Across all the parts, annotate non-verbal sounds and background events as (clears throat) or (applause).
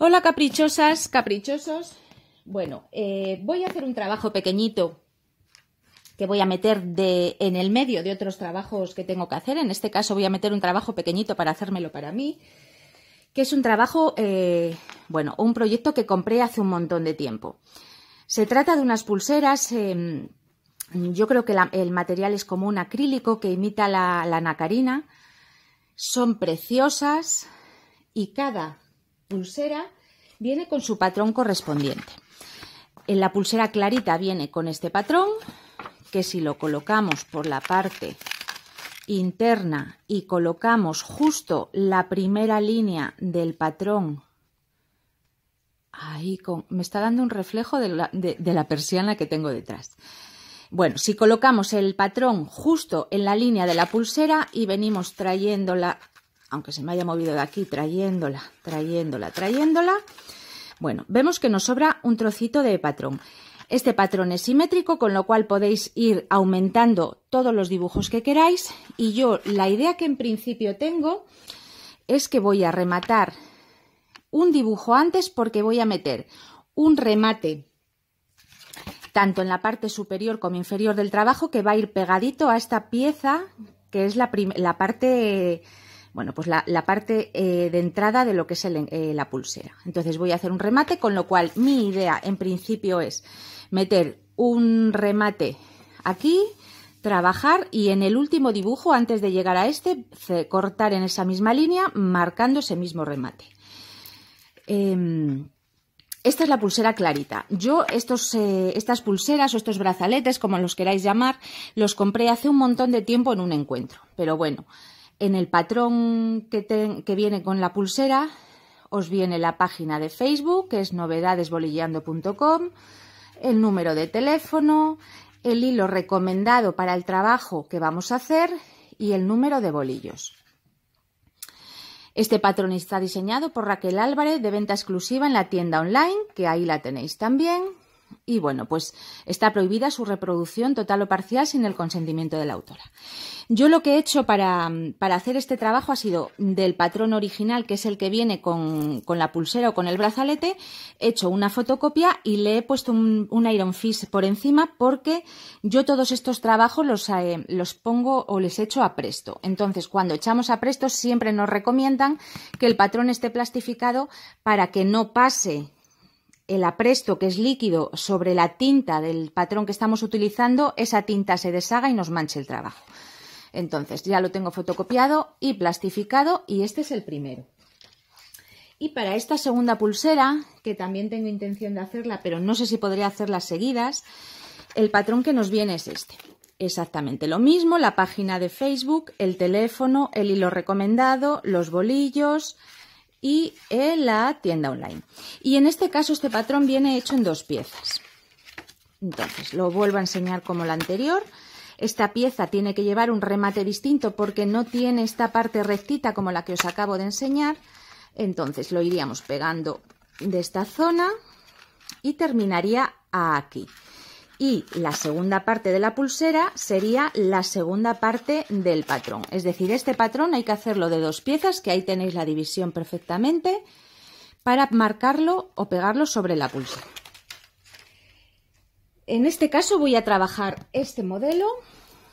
Hola caprichosas, caprichosos. Bueno, eh, voy a hacer un trabajo pequeñito que voy a meter en el medio de otros trabajos que tengo que hacer. En este caso voy a meter un trabajo pequeñito para hacérmelo para mí, que es un trabajo, eh, bueno, un proyecto que compré hace un montón de tiempo. Se trata de unas pulseras, em, yo creo que el material es como un acrílico que imita la, la nacarina. Son preciosas y cada pulsera viene con su patrón correspondiente. En la pulsera clarita viene con este patrón, que si lo colocamos por la parte interna y colocamos justo la primera línea del patrón, ahí me está dando un reflejo de la, de la persiana que tengo detrás. Bueno, si colocamos el patrón justo en la línea de la pulsera y venimos trayéndola aunque se me haya movido de aquí, trayéndola, trayéndola, trayéndola. Bueno, vemos que nos sobra un trocito de patrón. Este patrón es simétrico, con lo cual podéis ir aumentando todos los dibujos que queráis. Y yo la idea que en principio tengo es que voy a rematar un dibujo antes porque voy a meter un remate tanto en la parte superior como inferior del trabajo que va a ir pegadito a esta pieza que es la, la parte bueno, pues la, parte eh, de entrada de lo que es eh, la pulsera. Entonces voy a hacer un remate, con lo cual mi idea en principio es meter un remate aquí, trabajar y en el último dibujo, antes de llegar a este, cortar en esa misma línea, marcando ese mismo remate. Em, esta es la pulsera clarita. Yo estos, eh, estas pulseras o estos brazaletes, como los queráis llamar, los compré hace un montón de tiempo en un encuentro. Pero bueno, en el patrón que, viene con la pulsera os viene la página de Facebook, que es novedadesbolillando.com, el número de teléfono, el hilo recomendado para el trabajo que vamos a hacer y el número de bolillos. Este patrón está diseñado por Raquel Álvarez de venta exclusiva en la tienda online, que ahí la tenéis también y bueno, pues está prohibida su reproducción total o parcial sin el consentimiento de la autora. Yo lo que he hecho para, para hacer este trabajo ha sido del patrón original, que es el que viene con, la pulsera o con el brazalete, he hecho una fotocopia y le he puesto un, Iron Fist por encima porque yo todos estos trabajos los, eh, los pongo o les echo a presto. Entonces, cuando echamos a presto siempre nos recomiendan que el patrón esté plastificado para que no pase el apresto que es líquido sobre la tinta del patrón que estamos utilizando, esa tinta se deshaga y nos manche el trabajo. Entonces ya lo tengo fotocopiado y plastificado y este es el primero. Y para esta segunda pulsera, que también tengo intención de hacerla, pero no sé si podría hacerlas seguidas, el patrón que nos viene es este. Exactamente lo mismo, la página de Facebook, el teléfono, el hilo recomendado, los bolillos, y en la tienda online. Y en este caso este patrón viene hecho en dos piezas. Entonces, lo vuelvo a enseñar como la anterior. Esta pieza tiene que llevar un remate distinto porque no tiene esta parte rectita como la que os acabo de enseñar. Entonces, lo iríamos pegando de esta zona y terminaría aquí y la segunda parte de la pulsera sería la segunda parte del patrón. Es decir, este patrón hay que hacerlo de dos piezas, que ahí tenéis la división perfectamente, para marcarlo o pegarlo sobre la pulsera. En este caso voy a trabajar este modelo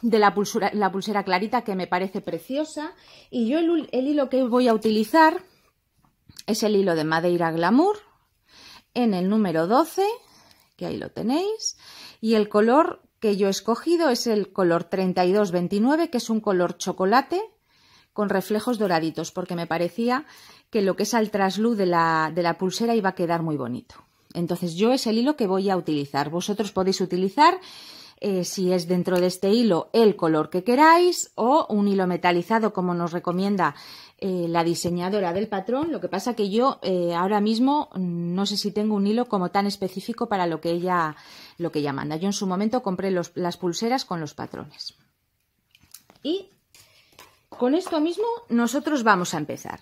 de la pulsera, la pulsera clarita que me parece preciosa y yo el, el hilo que voy a utilizar es el hilo de Madeira Glamour en el número 12 que ahí lo tenéis y el color que yo he escogido es el color 3229, que es un color chocolate con reflejos doraditos, porque me parecía que lo que es al traslú de la, pulsera iba a quedar muy bonito. Entonces yo es el hilo que voy a utilizar. Vosotros podéis utilizar, eh, si es dentro de este hilo, el color que queráis o un hilo metalizado como nos recomienda eh, la diseñadora del patrón. Lo que pasa que yo eh, ahora mismo no sé si tengo un hilo como tan específico para lo que ella, lo que ella manda. Yo en su momento compré las pulseras con los patrones. Y con esto mismo nosotros vamos a empezar.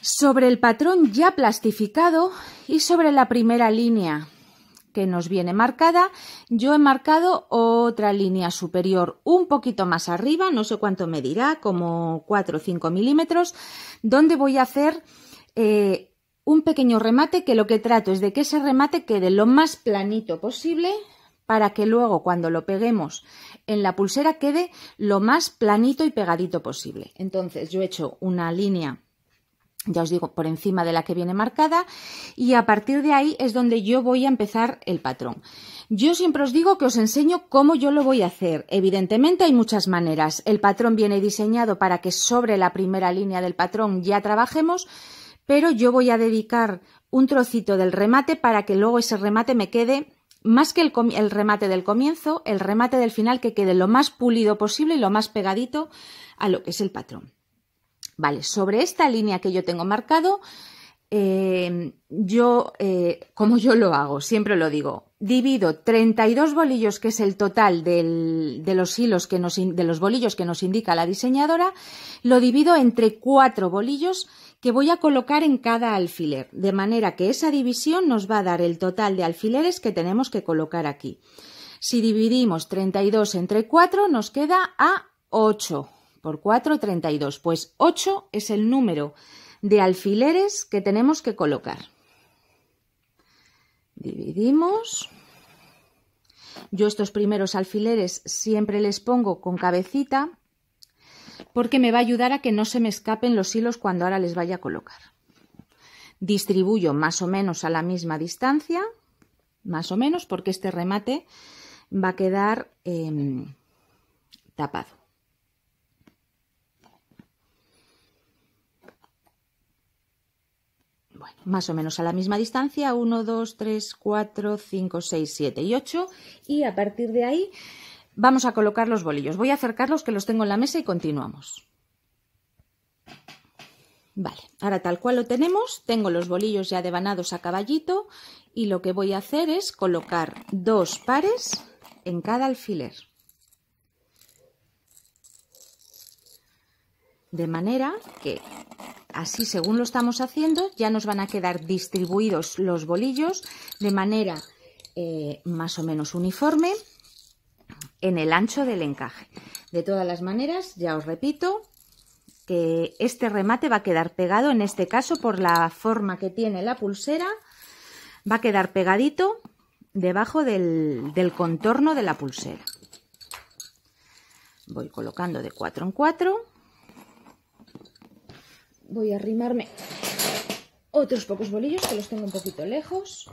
Sobre el patrón ya plastificado y sobre la primera línea que nos viene marcada, yo he marcado otra línea superior un poquito más arriba, no sé cuánto medirá, como 4 o 5 milímetros, donde voy a hacer eh, un pequeño remate que lo que trato es de que ese remate quede lo más planito posible para que luego cuando lo peguemos en la pulsera quede lo más planito y pegadito posible. Entonces yo he hecho una línea ya os digo, por encima de la que viene marcada, y a partir de ahí es donde yo voy a empezar el patrón. Yo siempre os digo que os enseño cómo yo lo voy a hacer. Evidentemente hay muchas maneras. El patrón viene diseñado para que sobre la primera línea del patrón ya trabajemos, pero yo voy a dedicar un trocito del remate para que luego ese remate me quede más que el, el remate del comienzo, el remate del final que quede lo más pulido posible y lo más pegadito a lo que es el patrón. Vale, sobre esta línea que yo tengo marcado, eh, yo, eh, como yo lo hago, siempre lo digo, divido 32 bolillos, que es el total de los hilos que nos, de los bolillos que nos indica la diseñadora, lo divido entre cuatro bolillos que voy a colocar en cada alfiler, de manera que esa división nos va a dar el total de alfileres que tenemos que colocar aquí. Si dividimos 32 entre 4, nos queda a 8 por 4, 32. Pues 8 es el número de alfileres que tenemos que colocar. Dividimos. Yo estos primeros alfileres siempre les pongo con cabecita porque me va a ayudar a que no se me escapen los hilos cuando ahora les vaya a colocar. Distribuyo más o menos a la misma distancia, más o menos, porque este remate va a quedar em, tapado. más o menos a la misma distancia, 1, 2, 3, 4, 5, 6, 7 y 8 y a partir de ahí vamos a colocar los bolillos. Voy a acercarlos que los tengo en la mesa y continuamos. Vale, ahora tal cual lo tenemos, tengo los bolillos ya devanados a caballito y lo que voy a hacer es colocar dos pares en cada alfiler. De manera que Así, según lo estamos haciendo, ya nos van a quedar distribuidos los bolillos de manera eh, más o menos uniforme en el ancho del encaje. De todas las maneras, ya os repito que este remate va a quedar pegado, en este caso por la forma que tiene la pulsera, va a quedar pegadito debajo del, del contorno de la pulsera. Voy colocando de 4 en 4 voy a arrimarme otros pocos bolillos que los tengo un poquito lejos.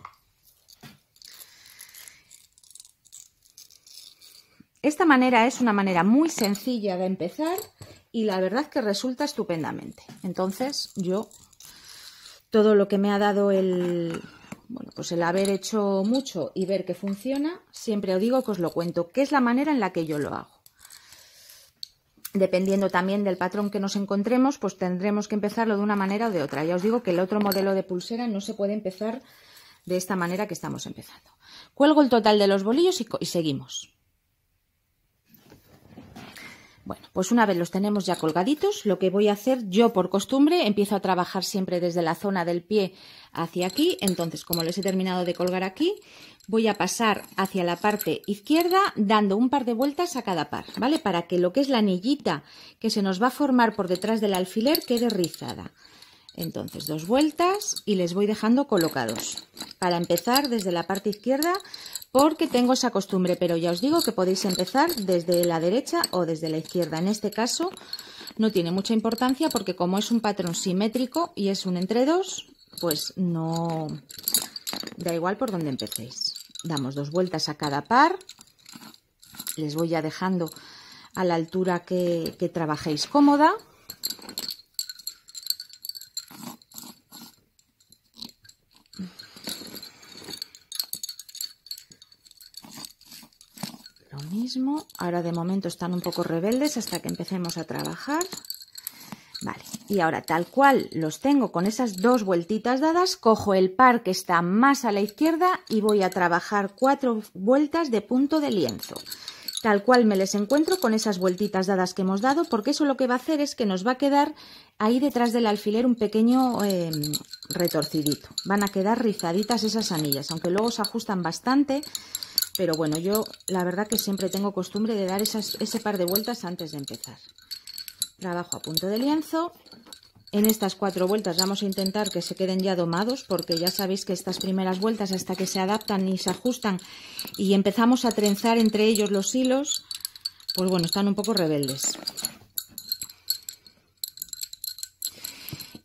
Esta manera es una manera muy sencilla de empezar y la verdad que resulta estupendamente. Entonces yo todo lo que me ha dado el, bueno, pues el haber hecho mucho y ver que funciona, siempre os digo que os lo cuento, que es la manera en la que yo lo hago. Dependiendo también del patrón que nos encontremos, pues tendremos que empezarlo de una manera o de otra. Ya os digo que el otro modelo de pulsera no se puede empezar de esta manera que estamos empezando. Cuelgo el total de los bolillos y, y seguimos. Bueno, pues una vez los tenemos ya colgaditos, lo que voy a hacer yo por costumbre, empiezo a trabajar siempre desde la zona del pie hacia aquí, entonces como les he terminado de colgar aquí, voy a pasar hacia la parte izquierda dando un par de vueltas a cada par, ¿vale? Para que lo que es la anillita que se nos va a formar por detrás del alfiler quede rizada. Entonces dos vueltas y les voy dejando colocados. Para empezar desde la parte izquierda porque tengo esa costumbre, pero ya os digo que podéis empezar desde la derecha o desde la izquierda. En este caso no tiene mucha importancia porque como es un patrón simétrico y es un entre dos, pues no da igual por donde empecéis. Damos dos vueltas a cada par, les voy ya dejando a la altura que trabajéis cómoda Ahora de momento están un poco rebeldes hasta que empecemos a trabajar. Vale, y ahora tal cual los tengo con esas dos vueltitas dadas, cojo el par que está más a la izquierda y voy a trabajar cuatro vueltas de punto de lienzo. Tal cual me les encuentro con esas vueltitas dadas que hemos dado, porque eso lo que va a hacer es que nos va a quedar ahí detrás del alfiler un pequeño em, retorcidito. Van a quedar rizaditas esas anillas, aunque luego se ajustan bastante, pero bueno, yo la verdad que siempre tengo costumbre de dar ese par de vueltas antes de empezar. Trabajo a punto de lienzo. En estas cuatro vueltas vamos a intentar que se queden ya domados porque ya sabéis que estas primeras vueltas hasta que se adaptan y se ajustan y empezamos a trenzar entre ellos los hilos, pues bueno, están un poco rebeldes.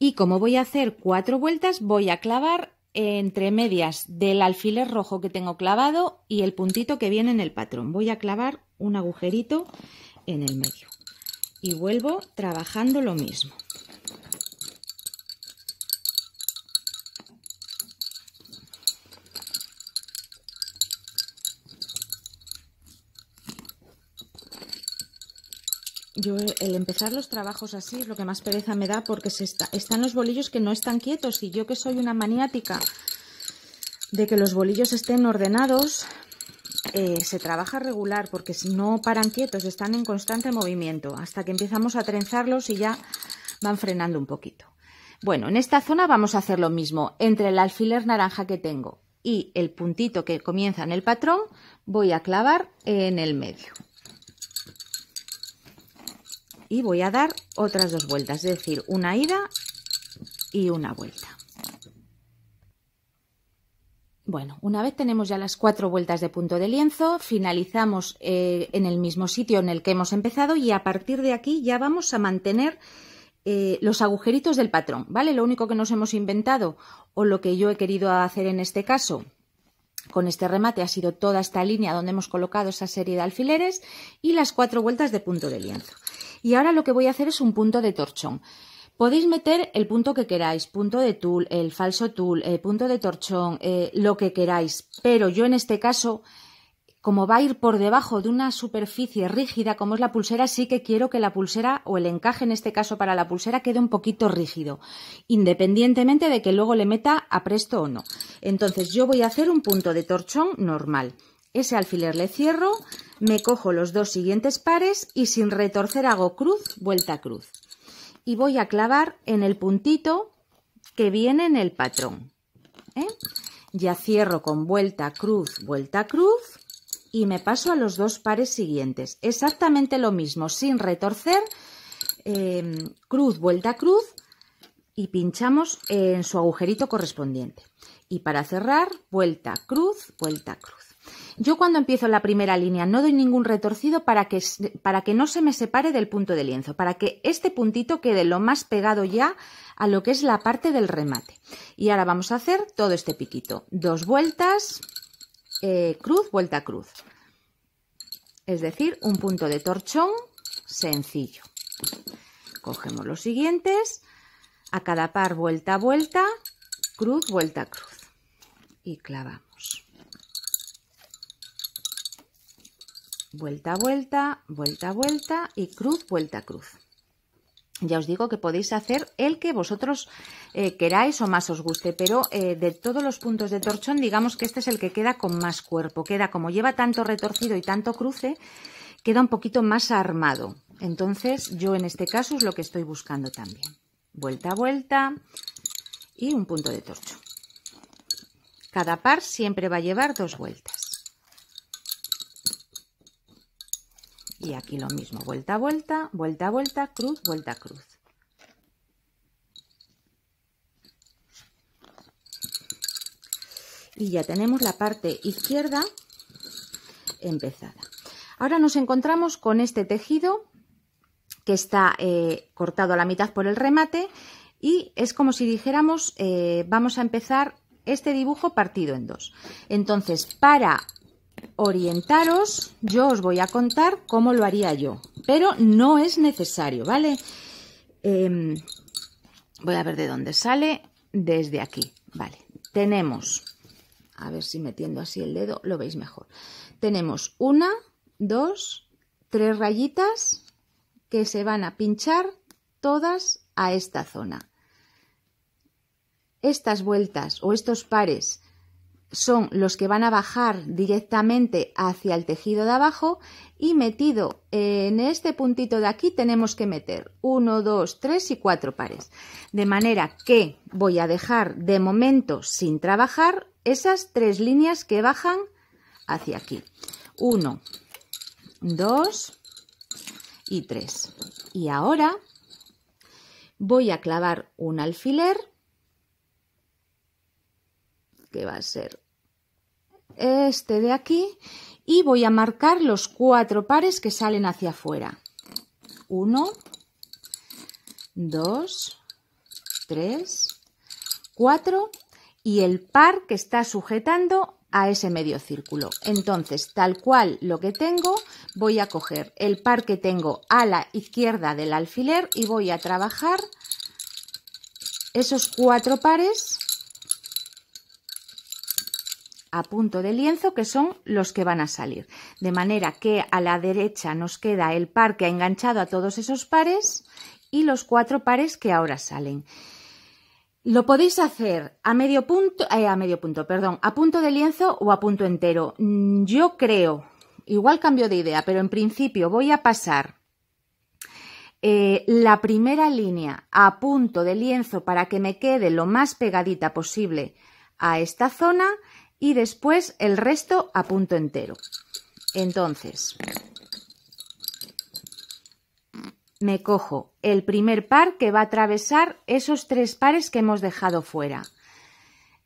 Y como voy a hacer cuatro vueltas, voy a clavar entre medias del alfiler rojo que tengo clavado y el puntito que viene en el patrón. Voy a clavar un agujerito en el medio y vuelvo trabajando lo mismo. Yo el empezar los trabajos así es lo que más pereza me da porque están los bolillos que no están quietos y yo que soy una maniática de que los bolillos estén ordenados, eh, se trabaja regular porque si no paran quietos, están en constante movimiento hasta que empezamos a trenzarlos y ya van frenando un poquito. Bueno, en esta zona vamos a hacer lo mismo. Entre el alfiler naranja que tengo y el puntito que comienza en el patrón, voy a clavar en el medio y voy a dar otras dos vueltas, es decir, una ida y una vuelta. Bueno, una vez tenemos ya las cuatro vueltas de punto de lienzo, finalizamos eh, en el mismo sitio en el que hemos empezado y a partir de aquí ya vamos a mantener eh, los agujeritos del patrón, ¿vale? Lo único que nos hemos inventado o lo que yo he querido hacer en este caso con este remate ha sido toda esta línea donde hemos colocado esa serie de alfileres y las cuatro vueltas de punto de lienzo. Y ahora lo que voy a hacer es un punto de torchón. Podéis meter el punto que queráis, punto de tul, el falso tul, el eh, punto de torchón, eh, lo que queráis. Pero yo en este caso, como va a ir por debajo de una superficie rígida como es la pulsera, sí que quiero que la pulsera o el encaje en este caso para la pulsera quede un poquito rígido, independientemente de que luego le meta apresto o no. Entonces yo voy a hacer un punto de torchón normal. Ese alfiler le cierro, me cojo los dos siguientes pares y sin retorcer hago cruz, vuelta cruz. Y voy a clavar en el puntito que viene en el patrón. ¿eh? Ya cierro con vuelta, cruz, vuelta, cruz y me paso a los dos pares siguientes. Exactamente lo mismo, sin retorcer, em, cruz, vuelta, cruz y pinchamos en su agujerito correspondiente. Y para cerrar, vuelta, cruz, vuelta, cruz. Yo cuando empiezo la primera línea no doy ningún retorcido para que, para que no se me separe del punto de lienzo, para que este puntito quede lo más pegado ya a lo que es la parte del remate. Y ahora vamos a hacer todo este piquito. Dos vueltas, eh, cruz, vuelta, cruz. Es decir, un punto de torchón sencillo. Cogemos los siguientes, a cada par vuelta, vuelta, cruz, vuelta, cruz. Y clavamos. Vuelta, vuelta, vuelta, vuelta y cruz, vuelta, cruz. Ya os digo que podéis hacer el que vosotros eh, queráis o más os guste, pero eh, de todos los puntos de torchón, digamos que este es el que queda con más cuerpo. Queda, como lleva tanto retorcido y tanto cruce, queda un poquito más armado. Entonces, yo en este caso es lo que estoy buscando también. Vuelta, vuelta y un punto de torcho. Cada par siempre va a llevar dos vueltas. y aquí lo mismo, vuelta, vuelta, vuelta, vuelta, cruz, vuelta, cruz. Y ya tenemos la parte izquierda empezada. Ahora nos encontramos con este tejido que está eh, cortado a la mitad por el remate y es como si dijéramos eh, vamos a empezar este dibujo partido en dos. Entonces, para orientaros, yo os voy a contar cómo lo haría yo, pero no es necesario, ¿vale? Em, voy a ver de dónde sale, desde aquí, ¿vale? Tenemos, a ver si metiendo así el dedo lo veis mejor, tenemos una, dos, tres rayitas que se van a pinchar todas a esta zona. Estas vueltas o estos pares son los que van a bajar directamente hacia el tejido de abajo y metido en este puntito de aquí tenemos que meter 1, 2, 3 y 4 pares. De manera que voy a dejar de momento sin trabajar esas tres líneas que bajan hacia aquí. 1, 2 y 3. Y ahora voy a clavar un alfiler que va a ser este de aquí y voy a marcar los cuatro pares que salen hacia afuera. 1, 2, 3, 4 y el par que está sujetando a ese medio círculo. Entonces, tal cual lo que tengo, voy a coger el par que tengo a la izquierda del alfiler y voy a trabajar esos cuatro pares a punto de lienzo que son los que van a salir. De manera que a la derecha nos queda el par que ha enganchado a todos esos pares y los cuatro pares que ahora salen. Lo podéis hacer a medio punto, eh, a medio punto, perdón, a punto de lienzo o a punto entero. Mm, yo creo, igual cambio de idea, pero en principio voy a pasar eh, la primera línea a punto de lienzo para que me quede lo más pegadita posible a esta zona y después el resto a punto entero. Entonces, me cojo el primer par que va a atravesar esos tres pares que hemos dejado fuera.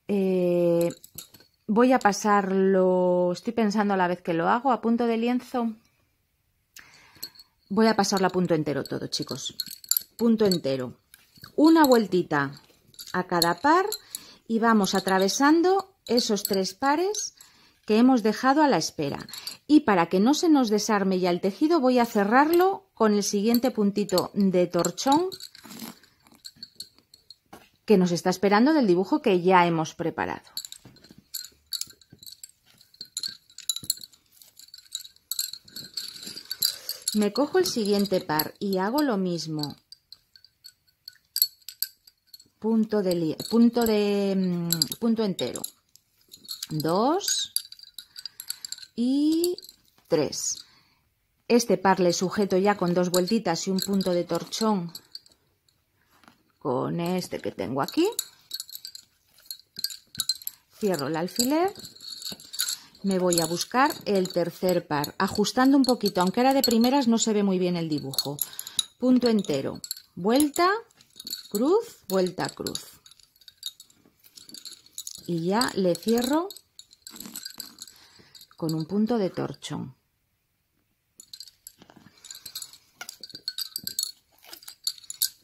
Eh, voy a pasarlo, estoy pensando a la vez que lo hago, a punto de lienzo. Voy a pasarlo a punto entero todo, chicos. Punto entero. Una vueltita a cada par y vamos atravesando esos tres pares que hemos dejado a la espera. Y para que no se nos desarme ya el tejido voy a cerrarlo con el siguiente puntito de torchón que nos está esperando del dibujo que ya hemos preparado. Me cojo el siguiente par y hago lo mismo. Punto de, punto de mm, punto entero dos y tres Este par le sujeto ya con dos vueltitas y un punto de torchón con este que tengo aquí. Cierro el alfiler. Me voy a buscar el tercer par, ajustando un poquito, aunque era de primeras no se ve muy bien el dibujo. Punto entero, vuelta, cruz, vuelta, cruz. Y ya le cierro con un punto de torcho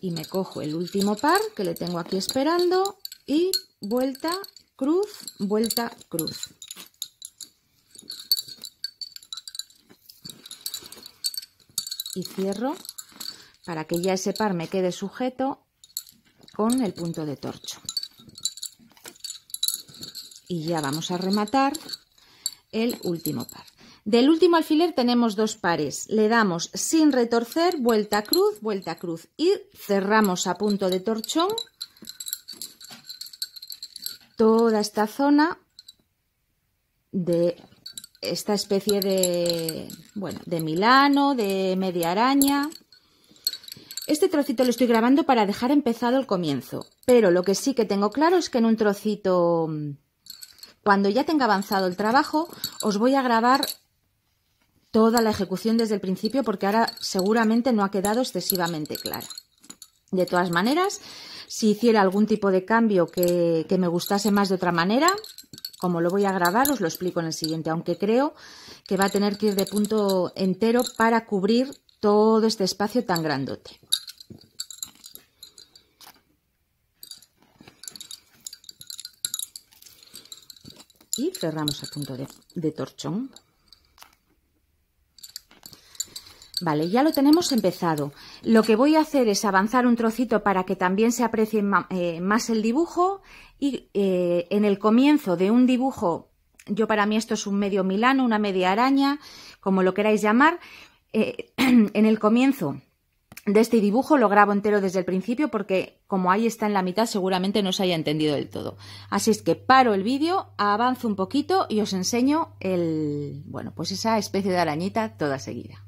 Y me cojo el último par que le tengo aquí esperando y vuelta, cruz, vuelta, cruz. Y cierro para que ya ese par me quede sujeto con el punto de torcho. Y ya vamos a rematar el último par. Del último alfiler tenemos dos pares. Le damos sin retorcer, vuelta cruz, vuelta cruz y cerramos a punto de torchón toda esta zona de esta especie de, bueno, de Milano, de media araña. Este trocito lo estoy grabando para dejar empezado el comienzo, pero lo que sí que tengo claro es que en un trocito cuando ya tenga avanzado el trabajo, os voy a grabar toda la ejecución desde el principio porque ahora seguramente no ha quedado excesivamente clara. De todas maneras, si hiciera algún tipo de cambio que, que, me gustase más de otra manera, como lo voy a grabar, os lo explico en el siguiente, aunque creo que va a tener que ir de punto entero para cubrir todo este espacio tan grandote. y cerramos a punto de, torchón. Vale, ya lo tenemos empezado. Lo que voy a hacer es avanzar un trocito para que también se aprecie eh, más el dibujo y eh, en el comienzo de un dibujo, yo para mí esto es un medio milano, una media araña, como lo queráis llamar, eh, (clears throat) en el comienzo de este dibujo lo grabo entero desde el principio porque como ahí está en la mitad seguramente no se haya entendido del todo. Así es que paro el vídeo, avanzo un poquito y os enseño el, bueno, pues esa especie de arañita toda seguida.